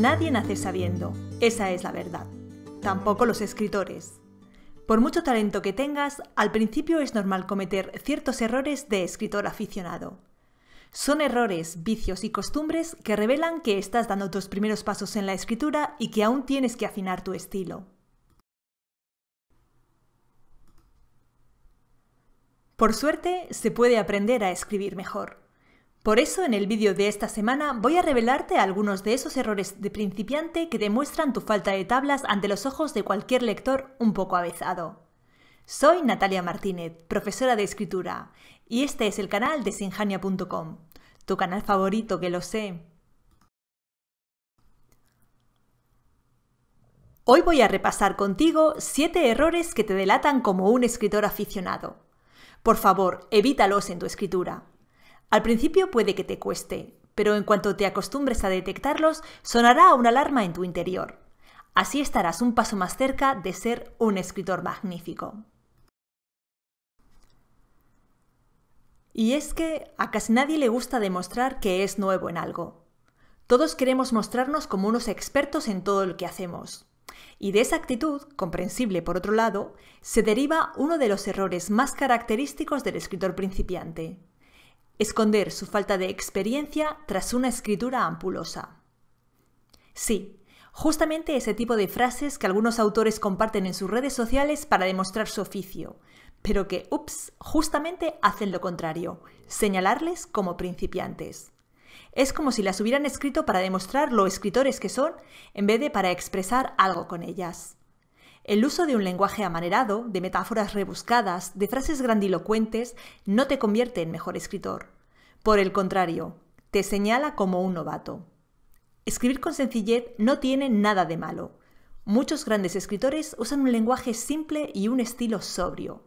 Nadie nace sabiendo, esa es la verdad. Tampoco los escritores. Por mucho talento que tengas, al principio es normal cometer ciertos errores de escritor aficionado. Son errores, vicios y costumbres que revelan que estás dando tus primeros pasos en la escritura y que aún tienes que afinar tu estilo. Por suerte, se puede aprender a escribir mejor. Por eso en el vídeo de esta semana voy a revelarte algunos de esos errores de principiante que demuestran tu falta de tablas ante los ojos de cualquier lector un poco avezado. Soy Natalia Martínez, profesora de escritura, y este es el canal de sinjania.com, tu canal favorito que lo sé. Hoy voy a repasar contigo 7 errores que te delatan como un escritor aficionado. Por favor, evítalos en tu escritura. Al principio puede que te cueste, pero en cuanto te acostumbres a detectarlos, sonará una alarma en tu interior. Así estarás un paso más cerca de ser un escritor magnífico. Y es que a casi nadie le gusta demostrar que es nuevo en algo. Todos queremos mostrarnos como unos expertos en todo lo que hacemos. Y de esa actitud, comprensible por otro lado, se deriva uno de los errores más característicos del escritor principiante, esconder su falta de experiencia tras una escritura ampulosa. Sí, justamente ese tipo de frases que algunos autores comparten en sus redes sociales para demostrar su oficio, pero que, ups, justamente hacen lo contrario, señalarles como principiantes. Es como si las hubieran escrito para demostrar lo escritores que son, en vez de para expresar algo con ellas. El uso de un lenguaje amanerado, de metáforas rebuscadas, de frases grandilocuentes, no te convierte en mejor escritor. Por el contrario, te señala como un novato. Escribir con sencillez no tiene nada de malo. Muchos grandes escritores usan un lenguaje simple y un estilo sobrio.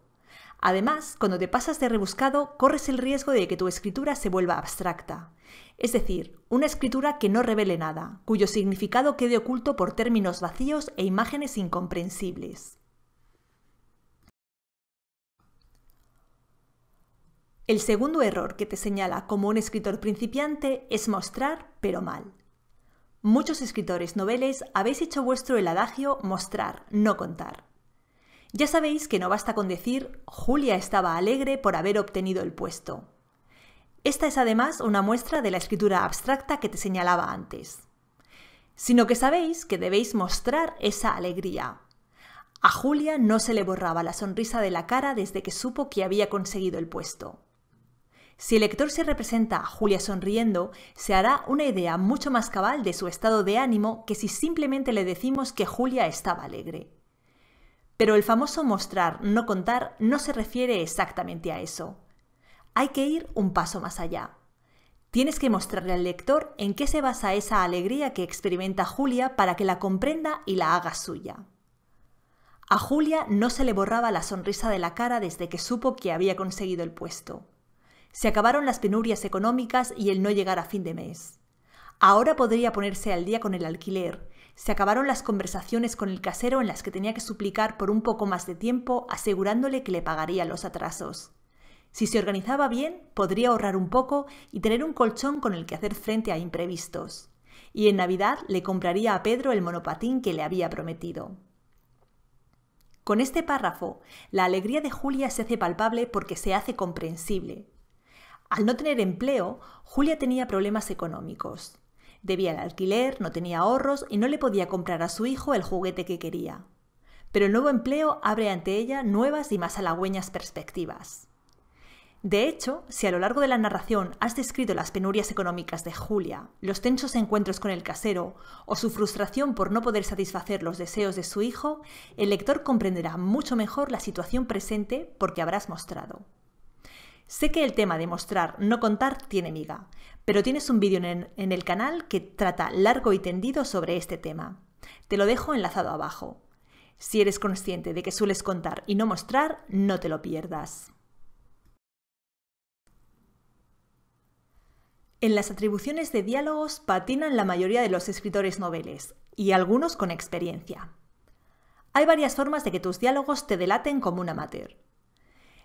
Además, cuando te pasas de rebuscado, corres el riesgo de que tu escritura se vuelva abstracta es decir, una escritura que no revele nada, cuyo significado quede oculto por términos vacíos e imágenes incomprensibles. El segundo error que te señala como un escritor principiante es mostrar, pero mal. Muchos escritores noveles habéis hecho vuestro el adagio mostrar, no contar. Ya sabéis que no basta con decir Julia estaba alegre por haber obtenido el puesto. Esta es además una muestra de la escritura abstracta que te señalaba antes. Sino que sabéis que debéis mostrar esa alegría. A Julia no se le borraba la sonrisa de la cara desde que supo que había conseguido el puesto. Si el lector se representa a Julia sonriendo, se hará una idea mucho más cabal de su estado de ánimo que si simplemente le decimos que Julia estaba alegre. Pero el famoso mostrar, no contar, no se refiere exactamente a eso. Hay que ir un paso más allá. Tienes que mostrarle al lector en qué se basa esa alegría que experimenta Julia para que la comprenda y la haga suya. A Julia no se le borraba la sonrisa de la cara desde que supo que había conseguido el puesto. Se acabaron las penurias económicas y el no llegar a fin de mes. Ahora podría ponerse al día con el alquiler. Se acabaron las conversaciones con el casero en las que tenía que suplicar por un poco más de tiempo asegurándole que le pagaría los atrasos. Si se organizaba bien, podría ahorrar un poco y tener un colchón con el que hacer frente a imprevistos. Y en Navidad le compraría a Pedro el monopatín que le había prometido. Con este párrafo, la alegría de Julia se hace palpable porque se hace comprensible. Al no tener empleo, Julia tenía problemas económicos. Debía el alquiler, no tenía ahorros y no le podía comprar a su hijo el juguete que quería. Pero el nuevo empleo abre ante ella nuevas y más halagüeñas perspectivas. De hecho, si a lo largo de la narración has descrito las penurias económicas de Julia, los tensos encuentros con el casero o su frustración por no poder satisfacer los deseos de su hijo, el lector comprenderá mucho mejor la situación presente porque habrás mostrado. Sé que el tema de mostrar, no contar, tiene miga, pero tienes un vídeo en, el canal que trata largo y tendido sobre este tema. Te lo dejo enlazado abajo. Si eres consciente de que sueles contar y no mostrar, no te lo pierdas. En las atribuciones de diálogos patinan la mayoría de los escritores noveles, y algunos con experiencia. Hay varias formas de que tus diálogos te delaten como un amateur.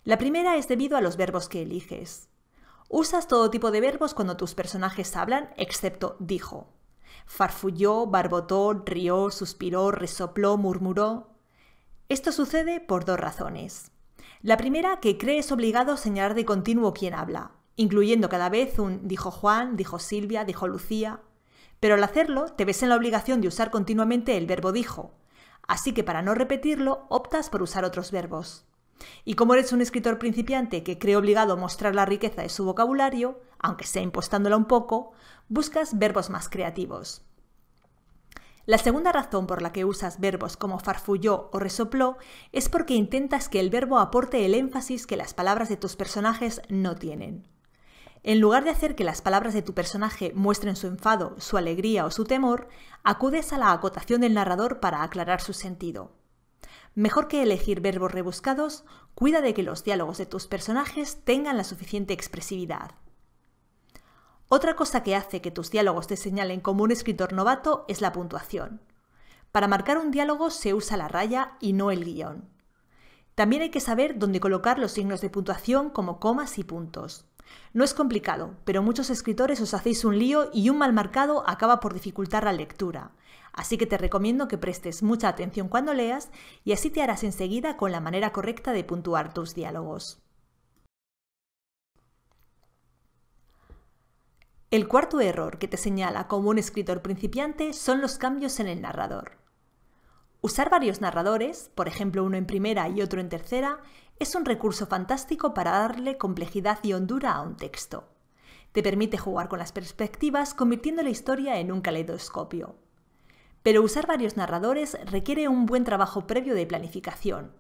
La primera es debido a los verbos que eliges. Usas todo tipo de verbos cuando tus personajes hablan, excepto dijo. Farfulló, barbotó, rió, suspiró, resopló, murmuró. Esto sucede por dos razones. La primera, que crees obligado a señalar de continuo quién habla, incluyendo cada vez un dijo Juan, dijo Silvia, dijo Lucía. Pero al hacerlo, te ves en la obligación de usar continuamente el verbo dijo. Así que para no repetirlo, optas por usar otros verbos. Y como eres un escritor principiante que cree obligado mostrar la riqueza de su vocabulario, aunque sea impostándola un poco, buscas verbos más creativos. La segunda razón por la que usas verbos como farfulló o resopló es porque intentas que el verbo aporte el énfasis que las palabras de tus personajes no tienen. En lugar de hacer que las palabras de tu personaje muestren su enfado, su alegría o su temor, acudes a la acotación del narrador para aclarar su sentido. Mejor que elegir verbos rebuscados, cuida de que los diálogos de tus personajes tengan la suficiente expresividad. Otra cosa que hace que tus diálogos te señalen como un escritor novato es la puntuación. Para marcar un diálogo se usa la raya y no el guión. También hay que saber dónde colocar los signos de puntuación como comas y puntos. No es complicado, pero muchos escritores os hacéis un lío y un mal marcado acaba por dificultar la lectura. Así que te recomiendo que prestes mucha atención cuando leas y así te harás enseguida con la manera correcta de puntuar tus diálogos. El cuarto error que te señala como un escritor principiante son los cambios en el narrador. Usar varios narradores, por ejemplo uno en primera y otro en tercera, es un recurso fantástico para darle complejidad y hondura a un texto. Te permite jugar con las perspectivas convirtiendo la historia en un caleidoscopio. Pero usar varios narradores requiere un buen trabajo previo de planificación,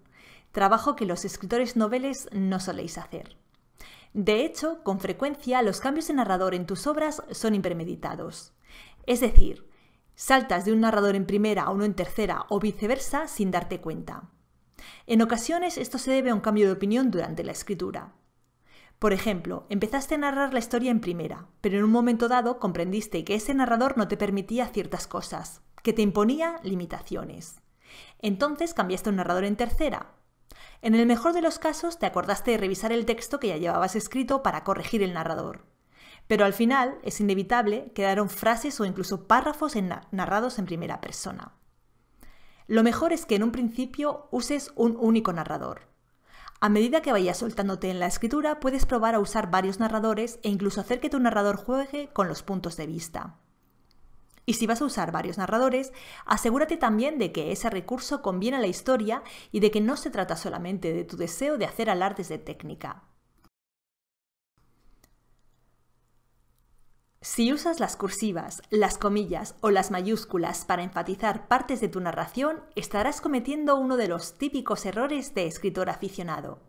trabajo que los escritores noveles no soléis hacer. De hecho, con frecuencia los cambios de narrador en tus obras son impremeditados. Es decir, saltas de un narrador en primera a uno en tercera o viceversa sin darte cuenta. En ocasiones esto se debe a un cambio de opinión durante la escritura. Por ejemplo, empezaste a narrar la historia en primera, pero en un momento dado comprendiste que ese narrador no te permitía ciertas cosas, que te imponía limitaciones. Entonces cambiaste un narrador en tercera. En el mejor de los casos te acordaste de revisar el texto que ya llevabas escrito para corregir el narrador. Pero al final es inevitable quedaron frases o incluso párrafos narrados en primera persona. Lo mejor es que en un principio uses un único narrador. A medida que vayas soltándote en la escritura, puedes probar a usar varios narradores e incluso hacer que tu narrador juegue con los puntos de vista. Y si vas a usar varios narradores, asegúrate también de que ese recurso conviene a la historia y de que no se trata solamente de tu deseo de hacer alardes de técnica. Si usas las cursivas, las comillas o las mayúsculas para enfatizar partes de tu narración, estarás cometiendo uno de los típicos errores de escritor aficionado.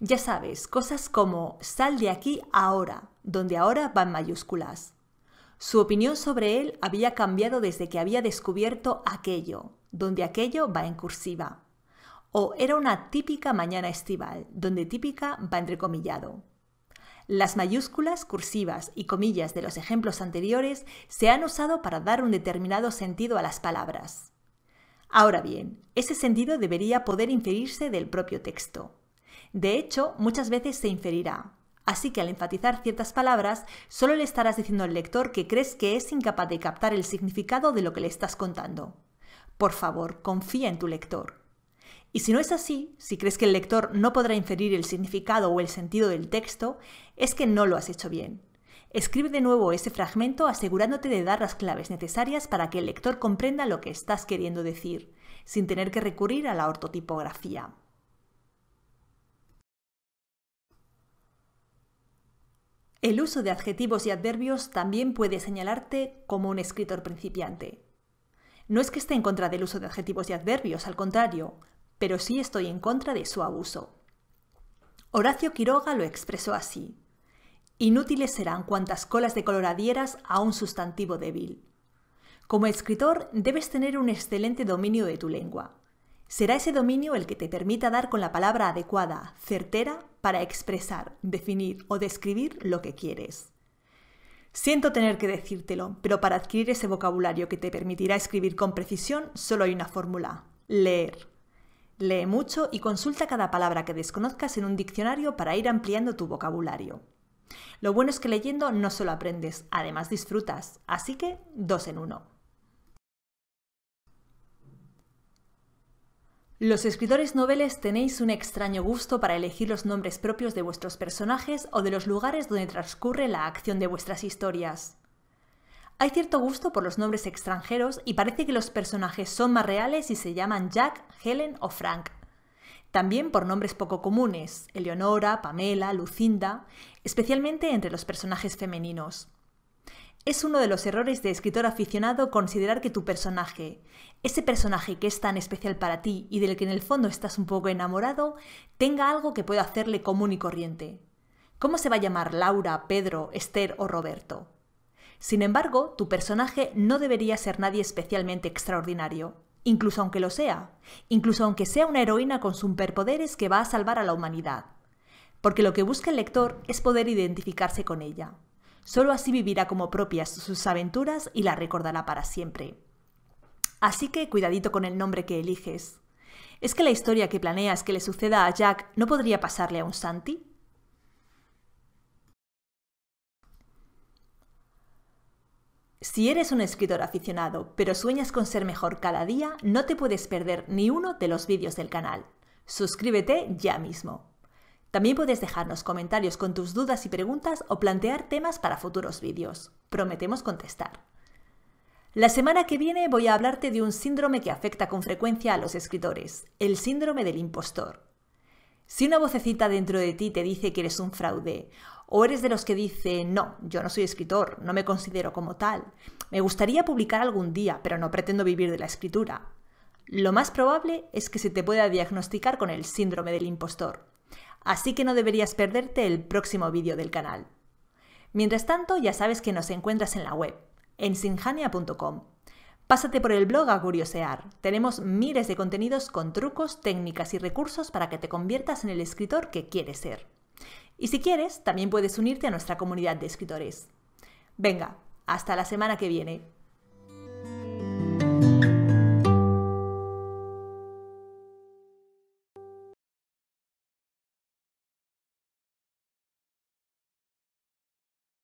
Ya sabes, cosas como sal de aquí ahora, donde ahora van mayúsculas. Su opinión sobre él había cambiado desde que había descubierto aquello, donde aquello va en cursiva. O era una típica mañana estival, donde típica va entrecomillado. Las mayúsculas, cursivas y comillas de los ejemplos anteriores se han usado para dar un determinado sentido a las palabras. Ahora bien, ese sentido debería poder inferirse del propio texto. De hecho, muchas veces se inferirá. Así que al enfatizar ciertas palabras, solo le estarás diciendo al lector que crees que es incapaz de captar el significado de lo que le estás contando. Por favor, confía en tu lector. Y si no es así, si crees que el lector no podrá inferir el significado o el sentido del texto, es que no lo has hecho bien. Escribe de nuevo ese fragmento asegurándote de dar las claves necesarias para que el lector comprenda lo que estás queriendo decir, sin tener que recurrir a la ortotipografía. El uso de adjetivos y adverbios también puede señalarte como un escritor principiante. No es que esté en contra del uso de adjetivos y adverbios, al contrario, pero sí estoy en contra de su abuso. Horacio Quiroga lo expresó así. Inútiles serán cuantas colas de coloradieras a un sustantivo débil. Como escritor debes tener un excelente dominio de tu lengua. Será ese dominio el que te permita dar con la palabra adecuada, certera, para expresar, definir o describir lo que quieres. Siento tener que decírtelo, pero para adquirir ese vocabulario que te permitirá escribir con precisión solo hay una fórmula, leer. Lee mucho y consulta cada palabra que desconozcas en un diccionario para ir ampliando tu vocabulario. Lo bueno es que leyendo no solo aprendes, además disfrutas, así que dos en uno. Los escritores noveles tenéis un extraño gusto para elegir los nombres propios de vuestros personajes o de los lugares donde transcurre la acción de vuestras historias. Hay cierto gusto por los nombres extranjeros y parece que los personajes son más reales si se llaman Jack, Helen o Frank. También por nombres poco comunes, Eleonora, Pamela, Lucinda, especialmente entre los personajes femeninos. Es uno de los errores de escritor aficionado considerar que tu personaje, ese personaje que es tan especial para ti y del que en el fondo estás un poco enamorado, tenga algo que pueda hacerle común y corriente. ¿Cómo se va a llamar Laura, Pedro, Esther o Roberto? Sin embargo, tu personaje no debería ser nadie especialmente extraordinario, incluso aunque lo sea, incluso aunque sea una heroína con superpoderes que va a salvar a la humanidad. Porque lo que busca el lector es poder identificarse con ella. Solo así vivirá como propias sus aventuras y la recordará para siempre. Así que cuidadito con el nombre que eliges. ¿Es que la historia que planeas que le suceda a Jack no podría pasarle a un Santi? Si eres un escritor aficionado, pero sueñas con ser mejor cada día, no te puedes perder ni uno de los vídeos del canal. Suscríbete ya mismo. También puedes dejarnos comentarios con tus dudas y preguntas o plantear temas para futuros vídeos. Prometemos contestar. La semana que viene voy a hablarte de un síndrome que afecta con frecuencia a los escritores, el síndrome del impostor. Si una vocecita dentro de ti te dice que eres un fraude, o eres de los que dice, no, yo no soy escritor, no me considero como tal, me gustaría publicar algún día, pero no pretendo vivir de la escritura, lo más probable es que se te pueda diagnosticar con el síndrome del impostor. Así que no deberías perderte el próximo vídeo del canal. Mientras tanto, ya sabes que nos encuentras en la web, en sinjania.com Pásate por el blog a curiosear. Tenemos miles de contenidos con trucos, técnicas y recursos para que te conviertas en el escritor que quieres ser. Y si quieres, también puedes unirte a nuestra comunidad de escritores. Venga, hasta la semana que viene.